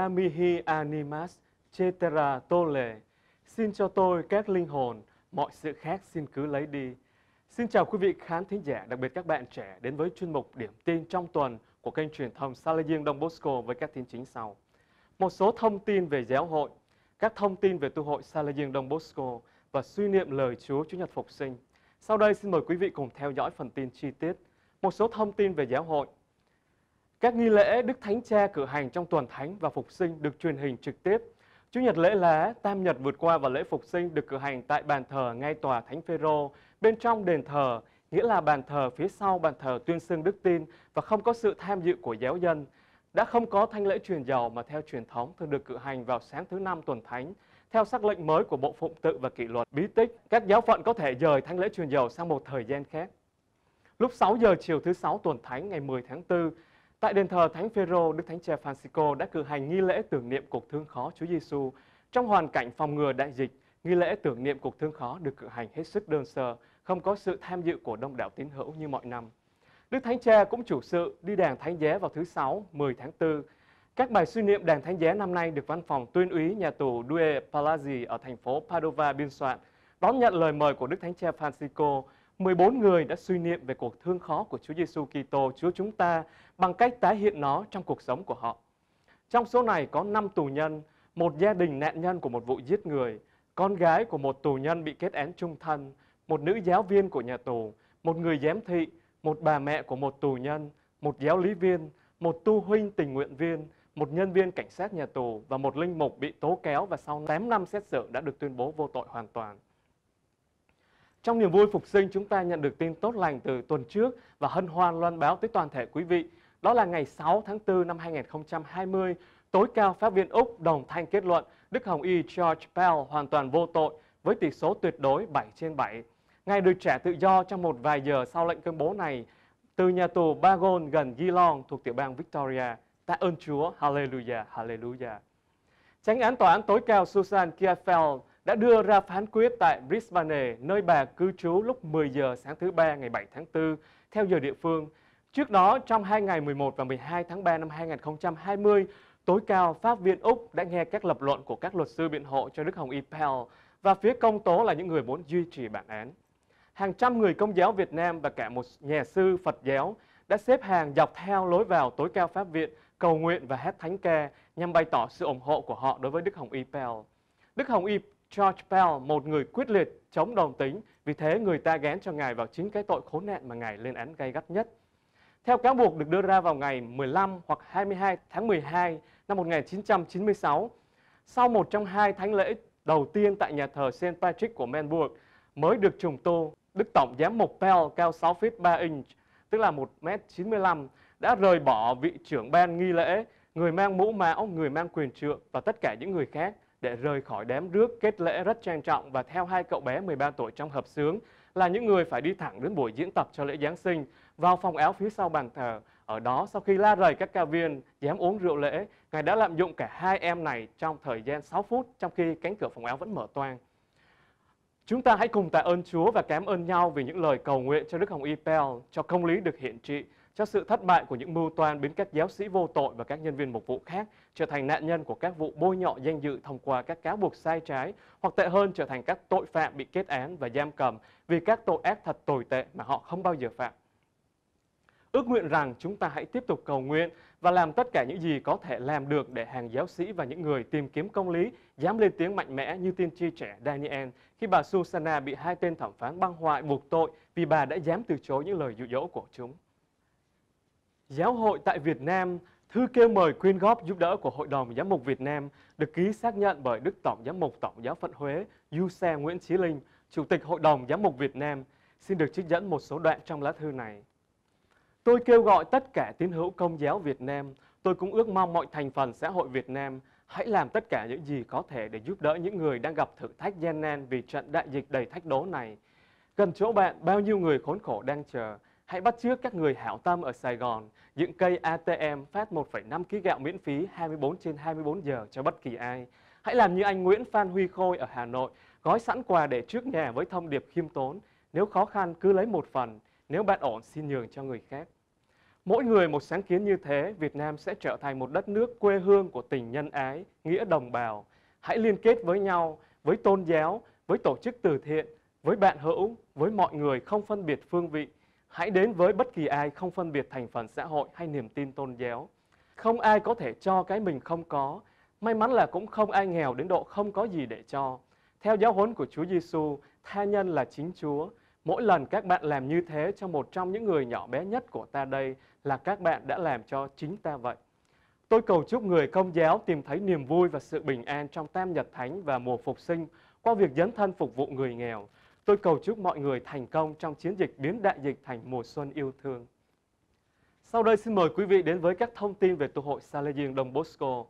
Ea mihi animas cetera tole. Xin cho tôi các linh hồn, mọi sự khác xin cứ lấy đi. Xin chào quý vị khán thính giả, đặc biệt các bạn trẻ đến với chuyên mục Điểm tin trong tuần của kênh truyền thông Salesian Đông Bosco với các tin chính sau. Một số thông tin về giáo hội, các thông tin về tu hội Salesian Đông Bosco và suy niệm lời Chúa Chúa Nhật Phục Sinh. Sau đây xin mời quý vị cùng theo dõi phần tin chi tiết, một số thông tin về giáo hội, các nghi lễ Đức Thánh Cha cử hành trong tuần thánh và phục sinh được truyền hình trực tiếp. Chủ nhật lễ lá, tam nhật vượt qua và lễ phục sinh được cử hành tại bàn thờ ngay tòa Thánh Phêrô bên trong đền thờ, nghĩa là bàn thờ phía sau bàn thờ tuyên xưng đức tin và không có sự tham dự của giáo dân. Đã không có thanh lễ truyền dầu mà theo truyền thống thường được cử hành vào sáng thứ năm tuần thánh. Theo sắc lệnh mới của Bộ Phụng tự và Kỷ luật Bí tích, các giáo phận có thể dời thanh lễ truyền dầu sang một thời gian khác. Lúc 6 giờ chiều thứ sáu tuần thánh ngày 10 tháng 4, Tại đền thờ Thánh Phêrô, Đức Thánh Cha Francisco đã cử hành nghi lễ tưởng niệm cuộc thương khó Chúa Giêsu. Trong hoàn cảnh phòng ngừa đại dịch, nghi lễ tưởng niệm cuộc thương khó được cử hành hết sức đơn sơ, không có sự tham dự của đông đảo tín hữu như mọi năm. Đức Thánh Cha cũng chủ sự đi đàn thánh giá vào thứ sáu, 10 tháng 4. Các bài suy niệm đàn thánh giá năm nay được văn phòng tuyên úy nhà tù Due Palazzi ở thành phố Padova biên soạn, đón nhận lời mời của Đức Thánh Cha Francisco 14 người đã suy niệm về cuộc thương khó của Chúa Giêsu Kitô Chúa chúng ta bằng cách tái hiện nó trong cuộc sống của họ. Trong số này có 5 tù nhân, một gia đình nạn nhân của một vụ giết người, con gái của một tù nhân bị kết án trung thân, một nữ giáo viên của nhà tù, một người giám thị, một bà mẹ của một tù nhân, một giáo lý viên, một tu huynh tình nguyện viên, một nhân viên cảnh sát nhà tù và một linh mục bị tố kéo và sau 8 năm xét xử đã được tuyên bố vô tội hoàn toàn. Trong niềm vui phục sinh, chúng ta nhận được tin tốt lành từ tuần trước và hân hoan loan báo tới toàn thể quý vị. Đó là ngày 6 tháng 4 năm 2020, tối cao pháp viên Úc đồng thanh kết luận Đức Hồng Y George Bell hoàn toàn vô tội với tỷ số tuyệt đối 7 trên 7. Ngài được trả tự do trong một vài giờ sau lệnh công bố này từ nhà tù Bagon gần Geelong thuộc tiểu bang Victoria. Tạ ơn Chúa, Hallelujah, Hallelujah. Tránh án tòa án tối cao Susan Kiefeld đã đưa ra phán quyết tại Brisbane, nơi bà cư trú lúc 10 giờ sáng thứ Ba ngày 7 tháng 4, theo giờ địa phương. Trước đó, trong hai ngày 11 và 12 tháng 3 năm 2020, tối cao Pháp viện Úc đã nghe các lập luận của các luật sư biện hộ cho Đức Hồng Y và phía công tố là những người muốn duy trì bản án. Hàng trăm người công giáo Việt Nam và cả một nhà sư Phật giáo đã xếp hàng dọc theo lối vào tối cao Pháp viện cầu nguyện và hát thánh ca nhằm bày tỏ sự ủng hộ của họ đối với Đức Hồng Y Đức Hồng Y George Pell, một người quyết liệt chống đồng tính, vì thế người ta gán cho ngài vào chính cái tội khốn nạn mà ngài lên án gay gắt nhất. Theo cáo buộc được đưa ra vào ngày 15 hoặc 22 tháng 12 năm 1996, sau một trong hai thánh lễ đầu tiên tại nhà thờ St. Patrick của Melbourne mới được trùng tu, Đức Tổng giám mục Pell cao 6 feet 3 inch, tức là 1m95, đã rời bỏ vị trưởng ban nghi lễ, người mang mũ máu, người mang quyền trượng và tất cả những người khác – để rời khỏi đám rước kết lễ rất trang trọng và theo hai cậu bé 13 tuổi trong hợp sướng là những người phải đi thẳng đến buổi diễn tập cho lễ Giáng sinh vào phòng áo phía sau bàn thờ. Ở đó, sau khi la rầy các ca viên dám uống rượu lễ, Ngài đã lạm dụng cả hai em này trong thời gian 6 phút trong khi cánh cửa phòng áo vẫn mở toang. Chúng ta hãy cùng tạ ơn Chúa và cảm ơn nhau vì những lời cầu nguyện cho Đức Hồng Y Pell, cho công lý được hiện trị, Trước sự thất bại của những mưu toan biến các giáo sĩ vô tội và các nhân viên mục vụ khác trở thành nạn nhân của các vụ bôi nhọ danh dự thông qua các cáo buộc sai trái, hoặc tệ hơn trở thành các tội phạm bị kết án và giam cầm vì các tội ác thật tồi tệ mà họ không bao giờ phạm. Ước nguyện rằng chúng ta hãy tiếp tục cầu nguyện và làm tất cả những gì có thể làm được để hàng giáo sĩ và những người tìm kiếm công lý dám lên tiếng mạnh mẽ như tiên tri trẻ Daniel khi bà Susanna bị hai tên thẩm phán băng hoại buộc tội vì bà đã dám từ chối những lời dụ dỗ của chúng. Giáo hội tại Việt Nam, thư kêu mời quyên góp giúp đỡ của Hội đồng Giám mục Việt Nam được ký xác nhận bởi Đức Tổng Giám mục Tổng giáo phận Huế Du Xe Nguyễn Chí Linh, Chủ tịch Hội đồng Giám mục Việt Nam. Xin được trích dẫn một số đoạn trong lá thư này. Tôi kêu gọi tất cả tín hữu công giáo Việt Nam, tôi cũng ước mong mọi thành phần xã hội Việt Nam hãy làm tất cả những gì có thể để giúp đỡ những người đang gặp thử thách gian nan vì trận đại dịch đầy thách đố này. Gần chỗ bạn, bao nhiêu người khốn khổ đang chờ, Hãy bắt chước các người hảo tâm ở Sài Gòn, những cây ATM phát 1,5 kg gạo miễn phí 24 trên 24 giờ cho bất kỳ ai. Hãy làm như anh Nguyễn Phan Huy Khôi ở Hà Nội, gói sẵn quà để trước nhà với thông điệp khiêm tốn. Nếu khó khăn cứ lấy một phần, nếu bạn ổn xin nhường cho người khác. Mỗi người một sáng kiến như thế, Việt Nam sẽ trở thành một đất nước quê hương của tình nhân ái, nghĩa đồng bào. Hãy liên kết với nhau, với tôn giáo, với tổ chức từ thiện, với bạn hữu, với mọi người không phân biệt phương vị, Hãy đến với bất kỳ ai không phân biệt thành phần xã hội hay niềm tin tôn giáo. Không ai có thể cho cái mình không có. May mắn là cũng không ai nghèo đến độ không có gì để cho. Theo giáo huấn của Chúa Giêsu, tha nhân là chính Chúa. Mỗi lần các bạn làm như thế cho một trong những người nhỏ bé nhất của ta đây là các bạn đã làm cho chính ta vậy. Tôi cầu chúc người công giáo tìm thấy niềm vui và sự bình an trong Tam Nhật Thánh và mùa phục sinh qua việc dấn thân phục vụ người nghèo. Tôi cầu chúc mọi người thành công trong chiến dịch biến đại dịch thành mùa xuân yêu thương. Sau đây xin mời quý vị đến với các thông tin về Tu hội Salesian Đông Bosco.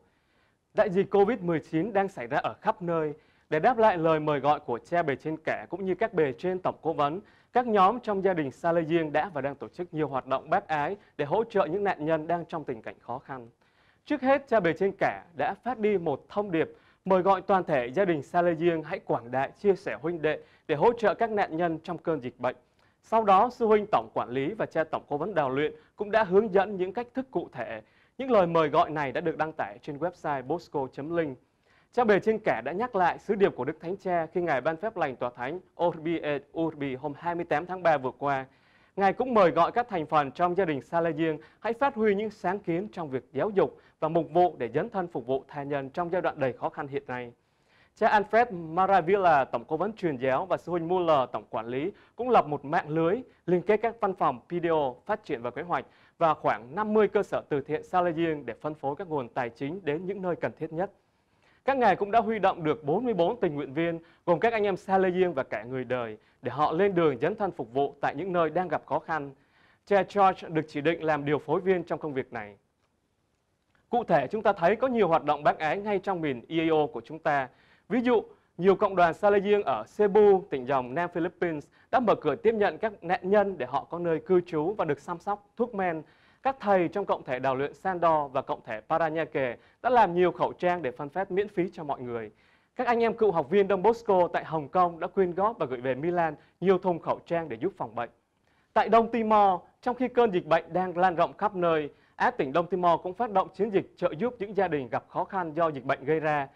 Đại dịch Covid-19 đang xảy ra ở khắp nơi. Để đáp lại lời mời gọi của cha bề trên kẻ cũng như các bề trên tổng cố vấn, các nhóm trong gia đình Salesian đã và đang tổ chức nhiều hoạt động bác ái để hỗ trợ những nạn nhân đang trong tình cảnh khó khăn. Trước hết, cha bề trên kẻ đã phát đi một thông điệp mời gọi toàn thể gia đình Salesian hãy quảng đại chia sẻ huynh đệ để hỗ trợ các nạn nhân trong cơn dịch bệnh. Sau đó, sư huynh tổng quản lý và cha tổng cố vấn đào luyện cũng đã hướng dẫn những cách thức cụ thể. Những lời mời gọi này đã được đăng tải trên website bosco.link. Cha bề trên kẻ đã nhắc lại sứ điệp của Đức Thánh Cha khi Ngài ban phép lành tòa thánh Orbi et Urbi hôm 28 tháng 3 vừa qua. Ngài cũng mời gọi các thành phần trong gia đình Salesian hãy phát huy những sáng kiến trong việc giáo dục và mục vụ để dấn thân phục vụ tha nhân trong giai đoạn đầy khó khăn hiện nay. Cha Alfred Maravilla, tổng cố vấn truyền giáo và sư huynh Muller, tổng quản lý, cũng lập một mạng lưới liên kết các văn phòng PDO phát triển và kế hoạch và khoảng 50 cơ sở từ thiện xa để phân phối các nguồn tài chính đến những nơi cần thiết nhất. Các ngài cũng đã huy động được 44 tình nguyện viên, gồm các anh em xa và cả người đời, để họ lên đường dấn thân phục vụ tại những nơi đang gặp khó khăn. Cha George được chỉ định làm điều phối viên trong công việc này. Cụ thể, chúng ta thấy có nhiều hoạt động bác ái ngay trong miền EAO của chúng ta, Ví dụ, nhiều cộng đoàn Salesian ở Cebu, tỉnh dòng Nam Philippines đã mở cửa tiếp nhận các nạn nhân để họ có nơi cư trú và được chăm sóc thuốc men. Các thầy trong cộng thể đào luyện Sandor và cộng thể Paranaque đã làm nhiều khẩu trang để phân phát miễn phí cho mọi người. Các anh em cựu học viên Đông Bosco tại Hồng Kông đã quyên góp và gửi về Milan nhiều thùng khẩu trang để giúp phòng bệnh. Tại Đông Timor, trong khi cơn dịch bệnh đang lan rộng khắp nơi, áp tỉnh Đông Timor cũng phát động chiến dịch trợ giúp những gia đình gặp khó khăn do dịch bệnh gây ra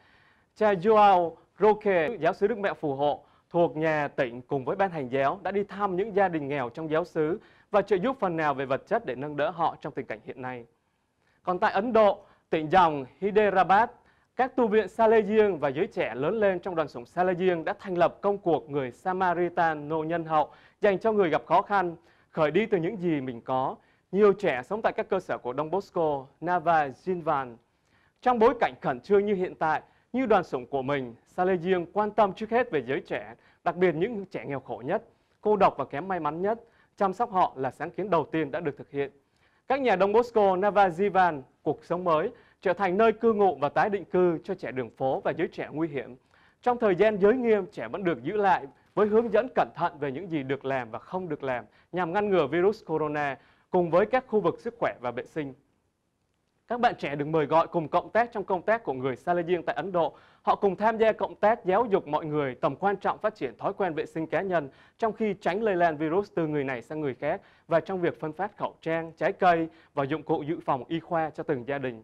cha Joao Roque, giáo sứ Đức Mẹ Phù Hộ thuộc nhà tỉnh cùng với ban hành giáo đã đi thăm những gia đình nghèo trong giáo xứ và trợ giúp phần nào về vật chất để nâng đỡ họ trong tình cảnh hiện nay. Còn tại Ấn Độ, tỉnh dòng Hyderabad, các tu viện Sa và giới trẻ lớn lên trong đoàn sủng Sa đã thành lập công cuộc người Samaritan nô nhân hậu dành cho người gặp khó khăn, khởi đi từ những gì mình có. Nhiều trẻ sống tại các cơ sở của Đông Bosco, Nava, Zinvan. Trong bối cảnh khẩn trương như hiện tại, như đoàn sống của mình, Sale Dương quan tâm trước hết về giới trẻ, đặc biệt những trẻ nghèo khổ nhất, cô độc và kém may mắn nhất. Chăm sóc họ là sáng kiến đầu tiên đã được thực hiện. Các nhà Đông Bosco Navajivan, cuộc sống mới, trở thành nơi cư ngụ và tái định cư cho trẻ đường phố và giới trẻ nguy hiểm. Trong thời gian giới nghiêm, trẻ vẫn được giữ lại với hướng dẫn cẩn thận về những gì được làm và không được làm nhằm ngăn ngừa virus corona cùng với các khu vực sức khỏe và vệ sinh. Các bạn trẻ được mời gọi cùng cộng tác trong công tác của người Salesian tại Ấn Độ. Họ cùng tham gia cộng tác giáo dục mọi người tầm quan trọng phát triển thói quen vệ sinh cá nhân trong khi tránh lây lan virus từ người này sang người khác và trong việc phân phát khẩu trang, trái cây và dụng cụ dự phòng y khoa cho từng gia đình.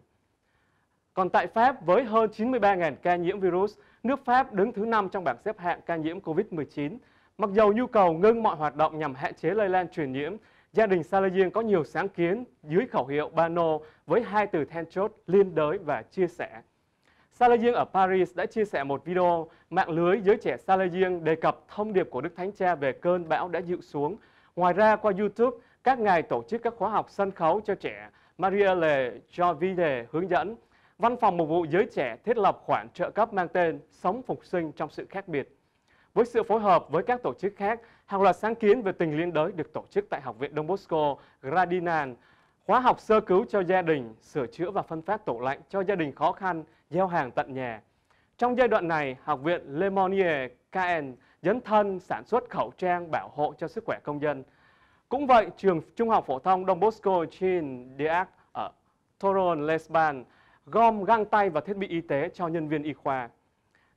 Còn tại Pháp, với hơn 93.000 ca nhiễm virus, nước Pháp đứng thứ 5 trong bảng xếp hạng ca nhiễm COVID-19. Mặc dầu nhu cầu ngưng mọi hoạt động nhằm hạn chế lây lan truyền nhiễm, gia đình Salesian có nhiều sáng kiến dưới khẩu hiệu Bano với hai từ then chốt liên đới và chia sẻ. Salesian ở Paris đã chia sẻ một video mạng lưới giới trẻ Salesian đề cập thông điệp của Đức Thánh Cha về cơn bão đã dịu xuống. Ngoài ra qua YouTube, các ngài tổ chức các khóa học sân khấu cho trẻ Maria Lê Jovide hướng dẫn. Văn phòng mục vụ giới trẻ thiết lập khoản trợ cấp mang tên Sống Phục sinh trong sự khác biệt. Với sự phối hợp với các tổ chức khác, hàng loạt sáng kiến về tình liên đới được tổ chức tại Học viện Đông Bosco, Gradinan, Khóa học sơ cứu cho gia đình, sửa chữa và phân phát tủ lạnh cho gia đình khó khăn, gieo hàng tận nhà. Trong giai đoạn này, Học viện Le Monnier KN dấn thân sản xuất khẩu trang bảo hộ cho sức khỏe công dân. Cũng vậy, trường Trung học phổ thông Don Bosco Chin Diac ở Toron Lesban gom găng tay và thiết bị y tế cho nhân viên y khoa.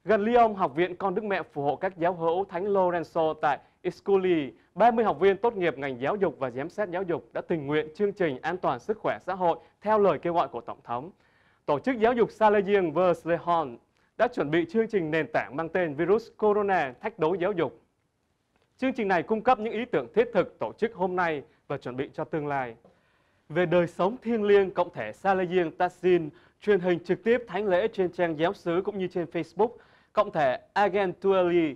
Gần Lyon, Học viện Con Đức Mẹ phù hộ các giáo hữu Thánh Lorenzo tại Escoli, 30 học viên tốt nghiệp ngành giáo dục và giám sát giáo dục đã tình nguyện chương trình an toàn sức khỏe xã hội theo lời kêu gọi của Tổng thống. Tổ chức giáo dục Salesian Verslehon đã chuẩn bị chương trình nền tảng mang tên Virus Corona thách đấu giáo dục. Chương trình này cung cấp những ý tưởng thiết thực tổ chức hôm nay và chuẩn bị cho tương lai. Về đời sống thiêng liêng cộng thể Salesian Tassin, truyền hình trực tiếp thánh lễ trên trang giáo sứ cũng như trên Facebook, cộng thể Agentuali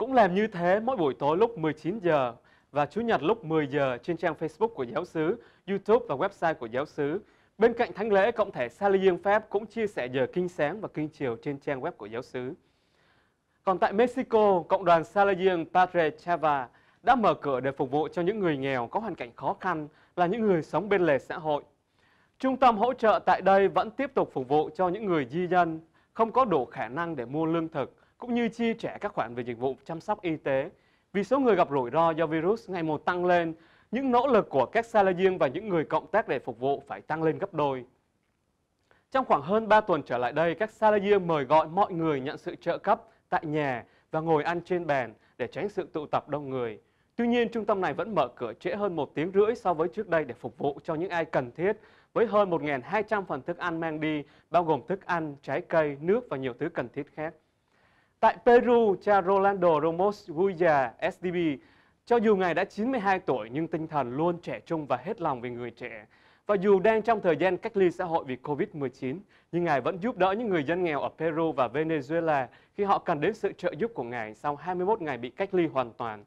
cũng làm như thế mỗi buổi tối lúc 19 giờ và Chủ nhật lúc 10 giờ trên trang Facebook của giáo xứ, YouTube và website của giáo xứ. Bên cạnh thánh lễ, cộng thể Saliêng Pháp cũng chia sẻ giờ kinh sáng và kinh chiều trên trang web của giáo xứ. Còn tại Mexico, cộng đoàn Saliêng Padre Chava đã mở cửa để phục vụ cho những người nghèo có hoàn cảnh khó khăn là những người sống bên lề xã hội. Trung tâm hỗ trợ tại đây vẫn tiếp tục phục vụ cho những người di dân không có đủ khả năng để mua lương thực cũng như chi trả các khoản về dịch vụ chăm sóc y tế. Vì số người gặp rủi ro do virus ngày một tăng lên, những nỗ lực của các xa riêng và những người cộng tác để phục vụ phải tăng lên gấp đôi. Trong khoảng hơn 3 tuần trở lại đây, các xa riêng mời gọi mọi người nhận sự trợ cấp tại nhà và ngồi ăn trên bàn để tránh sự tụ tập đông người. Tuy nhiên, trung tâm này vẫn mở cửa trễ hơn một tiếng rưỡi so với trước đây để phục vụ cho những ai cần thiết, với hơn 1.200 phần thức ăn mang đi, bao gồm thức ăn, trái cây, nước và nhiều thứ cần thiết khác. Tại Peru, cha Rolando Ramos Guilla SDB cho dù ngài đã 92 tuổi nhưng tinh thần luôn trẻ trung và hết lòng vì người trẻ. Và dù đang trong thời gian cách ly xã hội vì Covid-19, nhưng Ngài vẫn giúp đỡ những người dân nghèo ở Peru và Venezuela khi họ cần đến sự trợ giúp của Ngài sau 21 ngày bị cách ly hoàn toàn.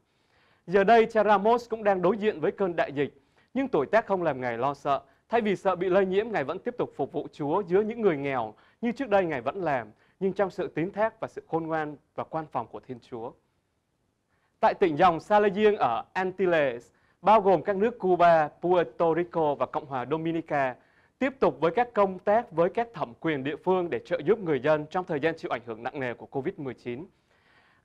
Giờ đây, cha Ramos cũng đang đối diện với cơn đại dịch, nhưng tuổi tác không làm Ngài lo sợ. Thay vì sợ bị lây nhiễm, Ngài vẫn tiếp tục phục vụ Chúa giữa những người nghèo như trước đây Ngài vẫn làm nhưng trong sự tín thác và sự khôn ngoan và quan phòng của Thiên Chúa. Tại tỉnh dòng Salayang ở Antilles, bao gồm các nước Cuba, Puerto Rico và Cộng hòa Dominica, tiếp tục với các công tác với các thẩm quyền địa phương để trợ giúp người dân trong thời gian chịu ảnh hưởng nặng nề của Covid-19.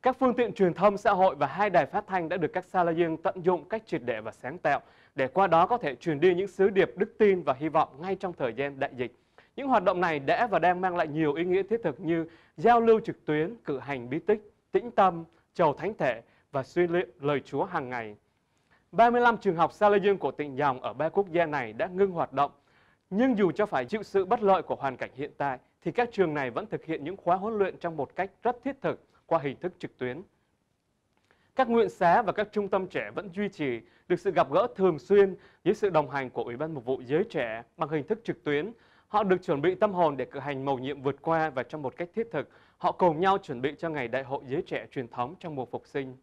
Các phương tiện truyền thông xã hội và hai đài phát thanh đã được các Salayang tận dụng cách triệt để và sáng tạo để qua đó có thể truyền đi những sứ điệp đức tin và hy vọng ngay trong thời gian đại dịch. Những hoạt động này đã và đang mang lại nhiều ý nghĩa thiết thực như giao lưu trực tuyến, cử hành bí tích, tĩnh tâm, chầu thánh thể và suy luyện lời Chúa hàng ngày. 35 trường học Sa Lê Dương của tỉnh Dòng ở ba quốc gia này đã ngưng hoạt động. Nhưng dù cho phải chịu sự bất lợi của hoàn cảnh hiện tại, thì các trường này vẫn thực hiện những khóa huấn luyện trong một cách rất thiết thực qua hình thức trực tuyến. Các nguyện xá và các trung tâm trẻ vẫn duy trì được sự gặp gỡ thường xuyên dưới sự đồng hành của Ủy ban Mục vụ Giới Trẻ bằng hình thức trực tuyến Họ được chuẩn bị tâm hồn để cử hành mầu nhiệm vượt qua và trong một cách thiết thực, họ cùng nhau chuẩn bị cho ngày đại hội giới trẻ truyền thống trong mùa phục sinh.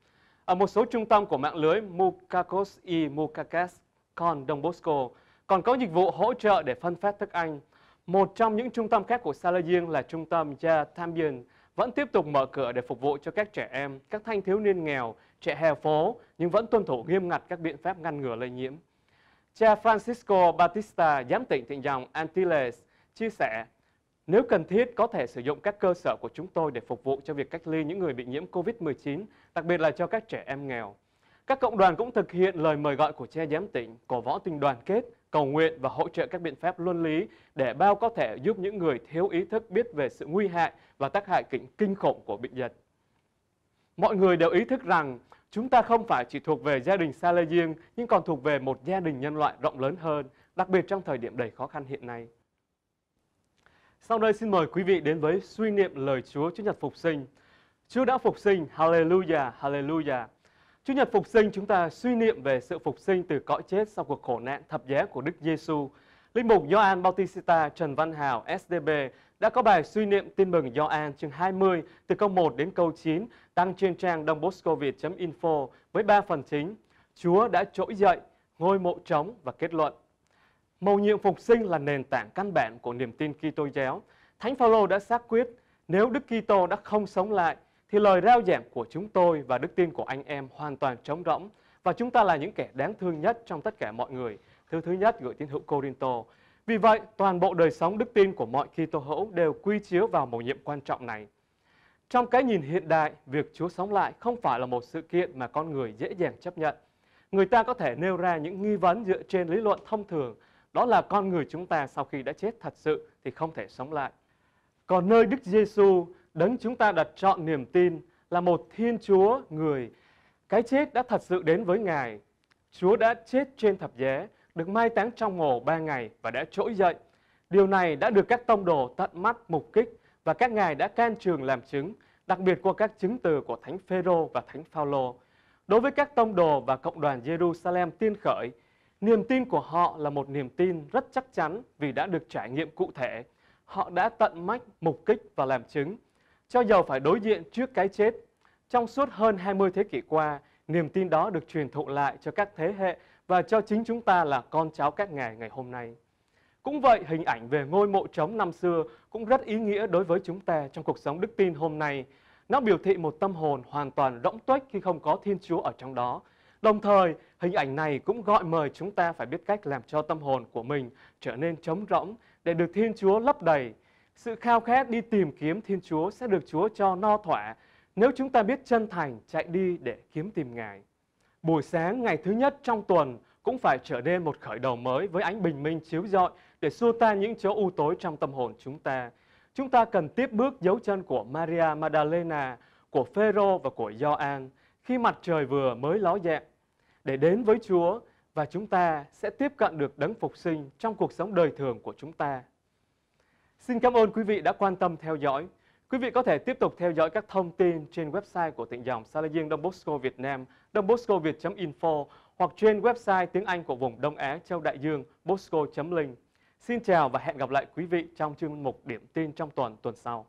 Ở một số trung tâm của mạng lưới Mukakos y Mukakas, con Đông Bosco, còn có dịch vụ hỗ trợ để phân phát thức ăn. Một trong những trung tâm khác của Saladieng là trung tâm Ja Thambien, vẫn tiếp tục mở cửa để phục vụ cho các trẻ em, các thanh thiếu niên nghèo, trẻ hè phố, nhưng vẫn tuân thủ nghiêm ngặt các biện pháp ngăn ngừa lây nhiễm. Cha Francisco Batista, giám tỉnh tỉnh dòng Antilles, chia sẻ, nếu cần thiết có thể sử dụng các cơ sở của chúng tôi để phục vụ cho việc cách ly những người bị nhiễm COVID-19, đặc biệt là cho các trẻ em nghèo. Các cộng đoàn cũng thực hiện lời mời gọi của cha giám tỉnh, cổ võ tình đoàn kết, cầu nguyện và hỗ trợ các biện pháp luân lý để bao có thể giúp những người thiếu ý thức biết về sự nguy hại và tác hại kinh khủng của bệnh dịch. Mọi người đều ý thức rằng Chúng ta không phải chỉ thuộc về gia đình riêng nhưng còn thuộc về một gia đình nhân loại rộng lớn hơn, đặc biệt trong thời điểm đầy khó khăn hiện nay. Sau đây xin mời quý vị đến với suy niệm lời Chúa Chúa Nhật Phục Sinh. Chúa đã phục sinh, Hallelujah, Hallelujah. Chúa Nhật Phục sinh chúng ta suy niệm về sự phục sinh từ cõi chết sau cuộc khổ nạn thập giá của Đức Giêsu. xu Linh mục Gioan Bautista Trần Văn Hào SDB đã có bài suy niệm tin mừng Gioan chương 20 từ câu 1 đến câu 9 đăng trên trang dongboscoviet.info với 3 phần chính: Chúa đã trỗi dậy, ngôi mộ trống và kết luận. Mầu nhiệm phục sinh là nền tảng căn bản của niềm tin Kitô giáo. Thánh Phaolô đã xác quyết nếu Đức Kitô đã không sống lại thì lời rao giảng của chúng tôi và đức tin của anh em hoàn toàn trống rỗng và chúng ta là những kẻ đáng thương nhất trong tất cả mọi người Thứ thứ nhất gửi tín hữu Corinto. Vì vậy, toàn bộ đời sống đức tin của mọi Kitô hữu đều quy chiếu vào mầu nhiệm quan trọng này. Trong cái nhìn hiện đại, việc Chúa sống lại không phải là một sự kiện mà con người dễ dàng chấp nhận. Người ta có thể nêu ra những nghi vấn dựa trên lý luận thông thường, đó là con người chúng ta sau khi đã chết thật sự thì không thể sống lại. Còn nơi Đức Giêsu, đấng chúng ta đặt chọn niềm tin là một Thiên Chúa người, cái chết đã thật sự đến với Ngài. Chúa đã chết trên thập giá được mai táng trong mồ ba ngày và đã trỗi dậy. Điều này đã được các tông đồ tận mắt mục kích và các ngài đã can trường làm chứng, đặc biệt qua các chứng từ của Thánh Phêrô và Thánh Phaolô. Đối với các tông đồ và cộng đoàn Jerusalem tiên khởi, niềm tin của họ là một niềm tin rất chắc chắn vì đã được trải nghiệm cụ thể. Họ đã tận mắt mục kích và làm chứng. Cho dầu phải đối diện trước cái chết, trong suốt hơn 20 thế kỷ qua, niềm tin đó được truyền thụ lại cho các thế hệ và cho chính chúng ta là con cháu các ngài ngày hôm nay. Cũng vậy, hình ảnh về ngôi mộ trống năm xưa cũng rất ý nghĩa đối với chúng ta trong cuộc sống đức tin hôm nay. Nó biểu thị một tâm hồn hoàn toàn rỗng tuếch khi không có Thiên Chúa ở trong đó. Đồng thời, hình ảnh này cũng gọi mời chúng ta phải biết cách làm cho tâm hồn của mình trở nên trống rỗng để được Thiên Chúa lấp đầy. Sự khao khát đi tìm kiếm Thiên Chúa sẽ được Chúa cho no thỏa nếu chúng ta biết chân thành chạy đi để kiếm tìm Ngài. Buổi sáng ngày thứ nhất trong tuần cũng phải trở nên một khởi đầu mới với ánh bình minh chiếu rọi để xua tan những chỗ u tối trong tâm hồn chúng ta. Chúng ta cần tiếp bước dấu chân của Maria Magdalena, của Phêrô và của Gioan khi mặt trời vừa mới ló dạng để đến với Chúa và chúng ta sẽ tiếp cận được đấng phục sinh trong cuộc sống đời thường của chúng ta. Xin cảm ơn quý vị đã quan tâm theo dõi. Quý vị có thể tiếp tục theo dõi các thông tin trên website của tỉnh dòng Salesian Đông Bosco Việt Nam, dongboscoviet.info hoặc trên website tiếng Anh của vùng Đông Á Châu Đại Dương bosco.link. Xin chào và hẹn gặp lại quý vị trong chương mục Điểm tin trong tuần tuần sau.